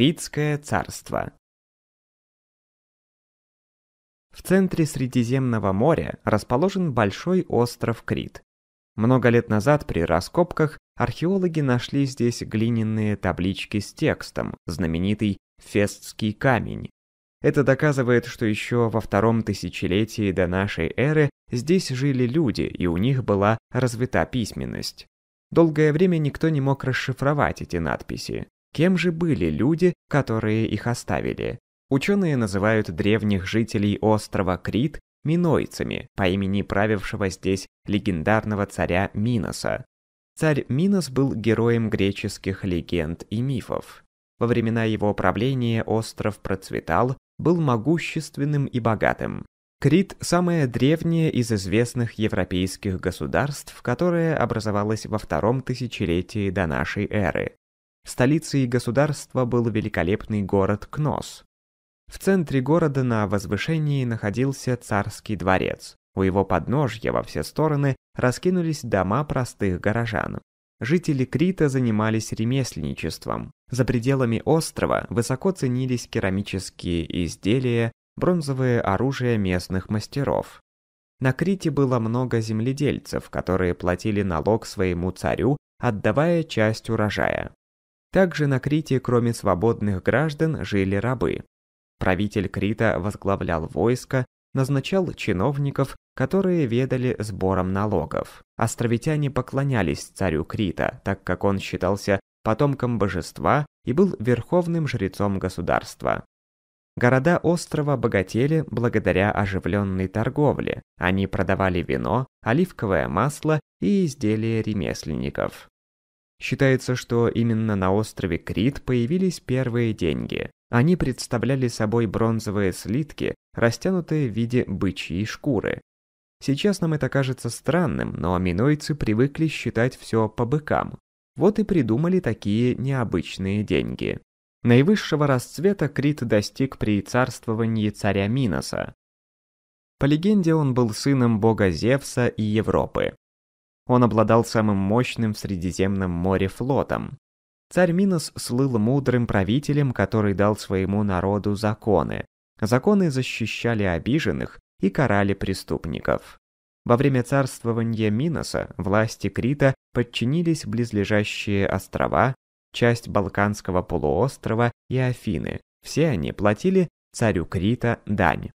Критское царство. В центре Средиземного моря расположен большой остров Крит. Много лет назад при раскопках археологи нашли здесь глиняные таблички с текстом, знаменитый Фестский камень. Это доказывает, что еще во втором тысячелетии до нашей эры здесь жили люди, и у них была развита письменность. Долгое время никто не мог расшифровать эти надписи. Кем же были люди, которые их оставили? Ученые называют древних жителей острова Крит минойцами по имени правившего здесь легендарного царя Миноса. Царь Минос был героем греческих легенд и мифов. Во времена его правления остров процветал, был могущественным и богатым. Крит – самое древнее из известных европейских государств, которое образовалось во втором тысячелетии до нашей эры. Столицей государства был великолепный город Кнос. В центре города на возвышении находился царский дворец. У его подножья во все стороны раскинулись дома простых горожан. Жители Крита занимались ремесленничеством. За пределами острова высоко ценились керамические изделия, бронзовое оружие местных мастеров. На Крите было много земледельцев, которые платили налог своему царю, отдавая часть урожая. Также на Крите, кроме свободных граждан, жили рабы. Правитель Крита возглавлял войско, назначал чиновников, которые ведали сбором налогов. Островитяне поклонялись царю Крита, так как он считался потомком божества и был верховным жрецом государства. Города острова богатели благодаря оживленной торговле. Они продавали вино, оливковое масло и изделия ремесленников. Считается, что именно на острове Крит появились первые деньги. Они представляли собой бронзовые слитки, растянутые в виде бычьей шкуры. Сейчас нам это кажется странным, но минойцы привыкли считать все по быкам. Вот и придумали такие необычные деньги. Наивысшего расцвета Крит достиг при царствовании царя Миноса. По легенде, он был сыном бога Зевса и Европы. Он обладал самым мощным в Средиземном море флотом. Царь Минос слыл мудрым правителем, который дал своему народу законы. Законы защищали обиженных и карали преступников. Во время царствования Миноса власти Крита подчинились близлежащие острова, часть Балканского полуострова и Афины. Все они платили царю Крита дань.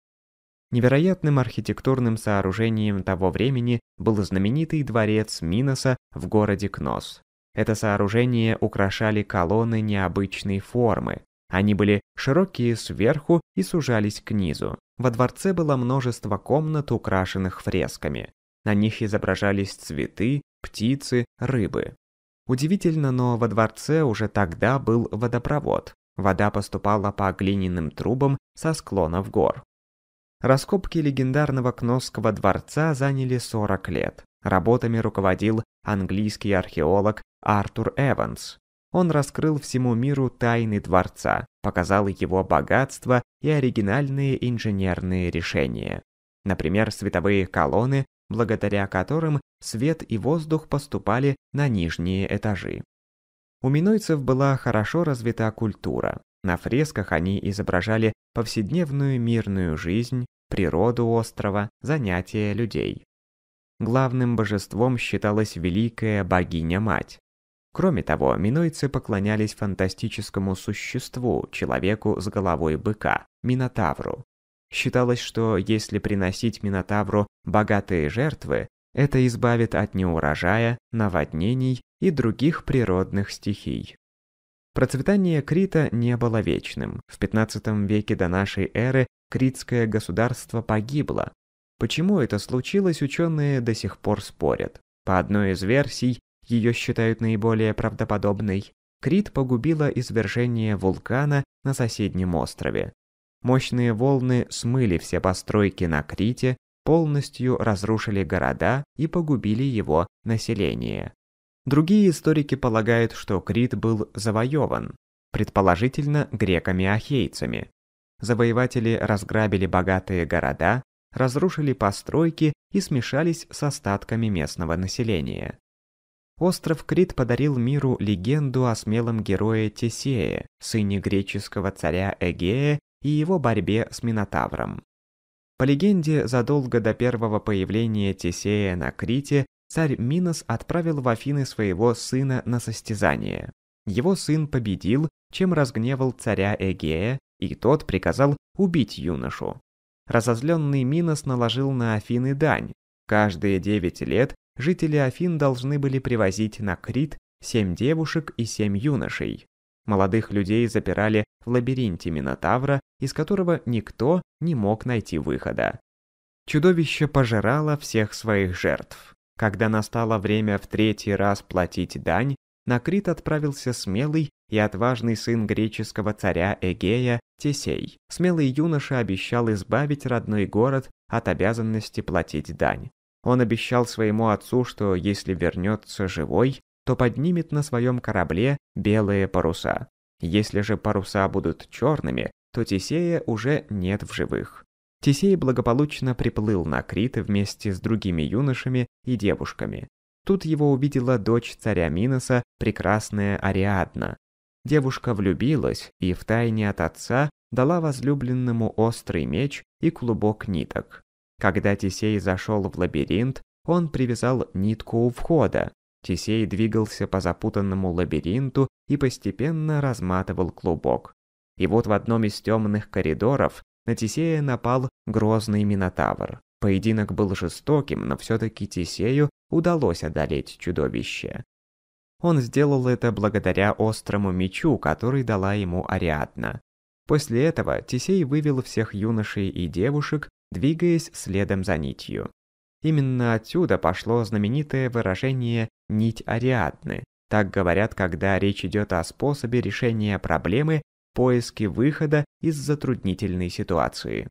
Невероятным архитектурным сооружением того времени был знаменитый дворец Миноса в городе Кнос. Это сооружение украшали колонны необычной формы. Они были широкие сверху и сужались к низу. Во дворце было множество комнат, украшенных фресками. На них изображались цветы, птицы, рыбы. Удивительно, но во дворце уже тогда был водопровод. Вода поступала по глиняным трубам со склонов гор. Раскопки легендарного Кносского дворца заняли 40 лет. Работами руководил английский археолог Артур Эванс. Он раскрыл всему миру тайны дворца, показал его богатство и оригинальные инженерные решения. Например, световые колонны, благодаря которым свет и воздух поступали на нижние этажи. У минойцев была хорошо развита культура. На фресках они изображали повседневную мирную жизнь, природу острова, занятия людей. Главным божеством считалась великая богиня-мать. Кроме того, минойцы поклонялись фантастическому существу, человеку с головой быка, Минотавру. Считалось, что если приносить Минотавру богатые жертвы, это избавит от неурожая, наводнений и других природных стихий. Процветание Крита не было вечным. В 15 веке до нашей эры критское государство погибло. Почему это случилось, ученые до сих пор спорят. По одной из версий, ее считают наиболее правдоподобной, Крит погубило извержение вулкана на соседнем острове. Мощные волны смыли все постройки на Крите, полностью разрушили города и погубили его население. Другие историки полагают, что Крит был завоеван, предположительно греками-ахейцами. Завоеватели разграбили богатые города, разрушили постройки и смешались с остатками местного населения. Остров Крит подарил миру легенду о смелом герое Тесее, сыне греческого царя Эгея и его борьбе с Минотавром. По легенде, задолго до первого появления Тесея на Крите царь Минос отправил в Афины своего сына на состязание. Его сын победил, чем разгневал царя Эгея, и тот приказал убить юношу. Разозленный Минос наложил на Афины дань. Каждые девять лет жители Афин должны были привозить на Крит семь девушек и семь юношей. Молодых людей запирали в лабиринте Минотавра, из которого никто не мог найти выхода. Чудовище пожирало всех своих жертв. Когда настало время в третий раз платить дань, на Крит отправился смелый и отважный сын греческого царя Эгея Тесей. Смелый юноша обещал избавить родной город от обязанности платить дань. Он обещал своему отцу, что если вернется живой, то поднимет на своем корабле белые паруса. Если же паруса будут черными, то Тесея уже нет в живых. Тесей благополучно приплыл на Крит вместе с другими юношами и девушками. Тут его увидела дочь царя Миноса, прекрасная Ариадна. Девушка влюбилась и втайне от отца дала возлюбленному острый меч и клубок ниток. Когда Тесей зашел в лабиринт, он привязал нитку у входа. Тесей двигался по запутанному лабиринту и постепенно разматывал клубок. И вот в одном из темных коридоров на Тесея напал грозный Минотавр. Поединок был жестоким, но все-таки Тесею удалось одолеть чудовище. Он сделал это благодаря острому мечу, который дала ему Ариадна. После этого Тесей вывел всех юношей и девушек, двигаясь следом за нитью. Именно отсюда пошло знаменитое выражение «нить Ариадны». Так говорят, когда речь идет о способе решения проблемы поиски выхода из затруднительной ситуации.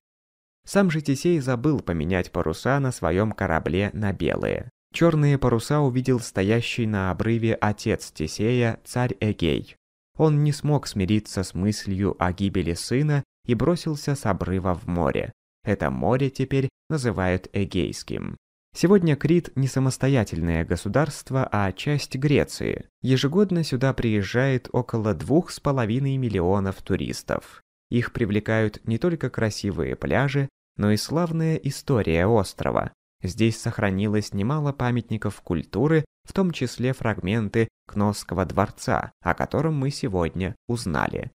Сам же Тесей забыл поменять паруса на своем корабле на белые. Черные паруса увидел стоящий на обрыве отец Тесея, царь Эгей. Он не смог смириться с мыслью о гибели сына и бросился с обрыва в море. Это море теперь называют Эгейским. Сегодня Крит не самостоятельное государство, а часть Греции. Ежегодно сюда приезжает около двух с половиной миллионов туристов. Их привлекают не только красивые пляжи, но и славная история острова. Здесь сохранилось немало памятников культуры, в том числе фрагменты Кносского дворца, о котором мы сегодня узнали.